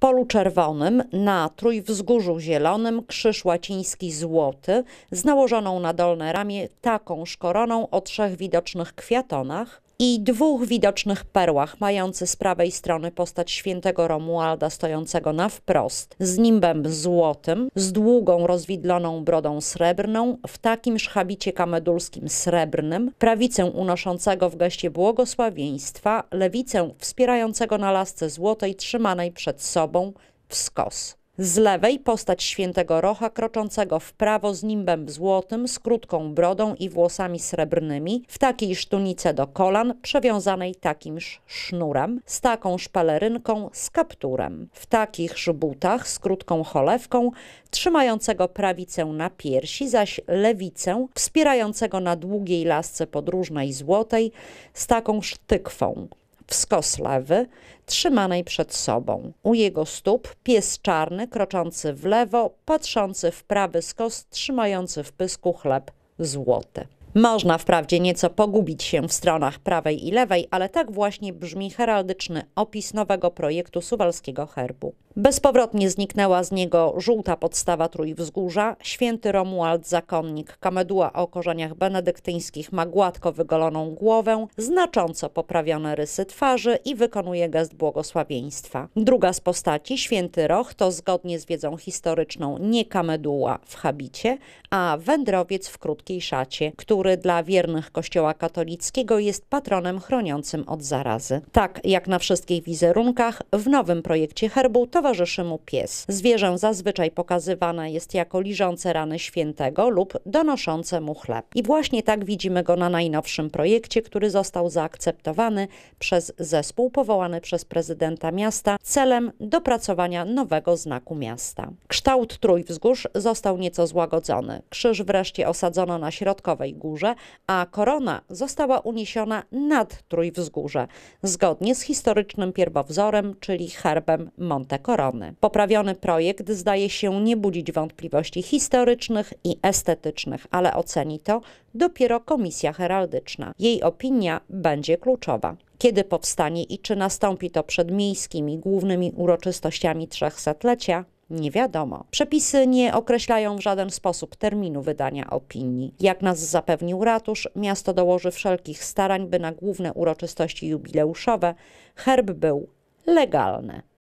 polu czerwonym, na Trójwzgórzu Zielonym krzyż łaciński złoty z nałożoną na dolne ramię taką szkoroną o trzech widocznych kwiatonach, i dwóch widocznych perłach, mający z prawej strony postać świętego Romualda stojącego na wprost, z nimbem złotym, z długą rozwidloną brodą srebrną, w takim szhabicie kamedulskim srebrnym, prawicę unoszącego w geście błogosławieństwa, lewicę wspierającego na lasce złotej trzymanej przed sobą w skos. Z lewej postać świętego Rocha kroczącego w prawo z nimbem złotym, z krótką brodą i włosami srebrnymi, w takiej sztunice do kolan, przewiązanej takimż sznurem, z taką szpalerynką z kapturem. W takichż butach, z krótką cholewką, trzymającego prawicę na piersi, zaś lewicę, wspierającego na długiej lasce podróżnej złotej, z taką tykwą w skos lewy, trzymanej przed sobą. U jego stóp pies czarny, kroczący w lewo, patrzący w prawy skos, trzymający w pysku chleb złoty. Można wprawdzie nieco pogubić się w stronach prawej i lewej, ale tak właśnie brzmi heraldyczny opis nowego projektu suwalskiego herbu. Bezpowrotnie zniknęła z niego żółta podstawa Trójwzgórza, święty Romuald Zakonnik, Kameduła o korzeniach benedyktyńskich ma gładko wygoloną głowę, znacząco poprawione rysy twarzy i wykonuje gest błogosławieństwa. Druga z postaci, święty Roch, to zgodnie z wiedzą historyczną nie kameduła w habicie, a wędrowiec w krótkiej szacie, który dla wiernych kościoła katolickiego jest patronem chroniącym od zarazy. Tak jak na wszystkich wizerunkach, w nowym projekcie herbu towarzyszył towarzyszy mu pies. Zwierzę zazwyczaj pokazywane jest jako liżące rany świętego lub donoszące mu chleb. I właśnie tak widzimy go na najnowszym projekcie, który został zaakceptowany przez zespół powołany przez prezydenta miasta celem dopracowania nowego znaku miasta. Kształt trójwzgórz został nieco złagodzony. Krzyż wreszcie osadzono na środkowej górze, a korona została uniesiona nad trójwzgórze, zgodnie z historycznym pierwowzorem, czyli herbem Monte Corona korony. Poprawiony projekt zdaje się nie budzić wątpliwości historycznych i estetycznych, ale oceni to dopiero Komisja Heraldyczna. Jej opinia będzie kluczowa kiedy powstanie i czy nastąpi to przed miejskimi głównymi uroczystościami trzechsetlecia, nie wiadomo. Przepisy nie określają w żaden sposób terminu wydania opinii. Jak nas zapewnił ratusz, miasto dołoży wszelkich starań, by na główne uroczystości jubileuszowe herb był legalny.